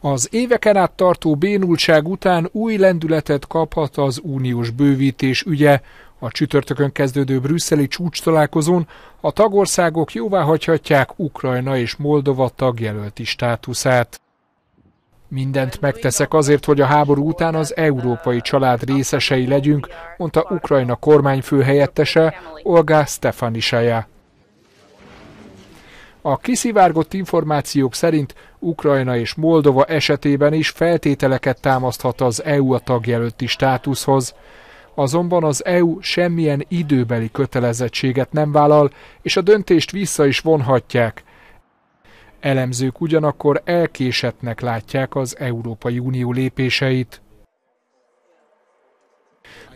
Az éveken át tartó bénultság után új lendületet kaphat az uniós bővítés ügye. A csütörtökön kezdődő brüsszeli csúcs találkozón a tagországok jóváhagyhatják Ukrajna és Moldova tagjelölti státuszát. Mindent megteszek azért, hogy a háború után az európai család részesei legyünk, mondta Ukrajna kormányfőhelyettese, Olga Stefanisája. A kiszivárgott információk szerint Ukrajna és Moldova esetében is feltételeket támaszthat az EU a tagjelölti státuszhoz. Azonban az EU semmilyen időbeli kötelezettséget nem vállal, és a döntést vissza is vonhatják. Elemzők ugyanakkor elkésetnek látják az Európai Unió lépéseit.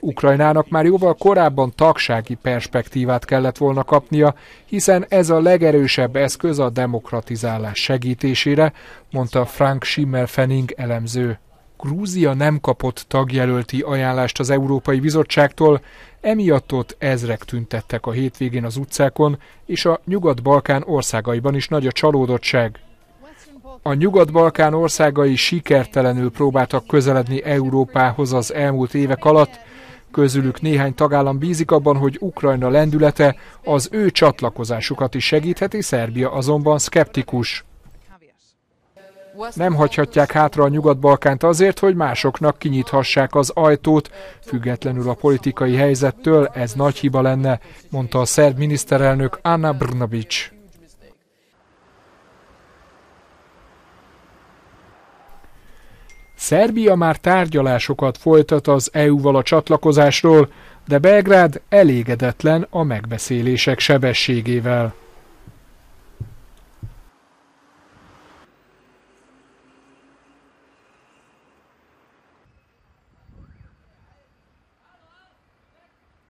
Ukrajnának már jóval korábban tagsági perspektívát kellett volna kapnia, hiszen ez a legerősebb eszköz a demokratizálás segítésére, mondta Frank Fenning elemző. Grúzia nem kapott tagjelölti ajánlást az Európai Bizottságtól, emiatt ott ezrek tüntettek a hétvégén az utcákon, és a Nyugat-Balkán országaiban is nagy a csalódottság. A Nyugat-Balkán országai sikertelenül próbáltak közeledni Európához az elmúlt évek alatt, Közülük néhány tagállam bízik abban, hogy Ukrajna lendülete az ő csatlakozásukat is segítheti, Szerbia azonban szkeptikus. Nem hagyhatják hátra a Nyugat-Balkánt azért, hogy másoknak kinyithassák az ajtót, függetlenül a politikai helyzettől ez nagy hiba lenne, mondta a szerb miniszterelnök Anna Brnabics. Szerbia már tárgyalásokat folytat az EU-val a csatlakozásról, de Belgrád elégedetlen a megbeszélések sebességével.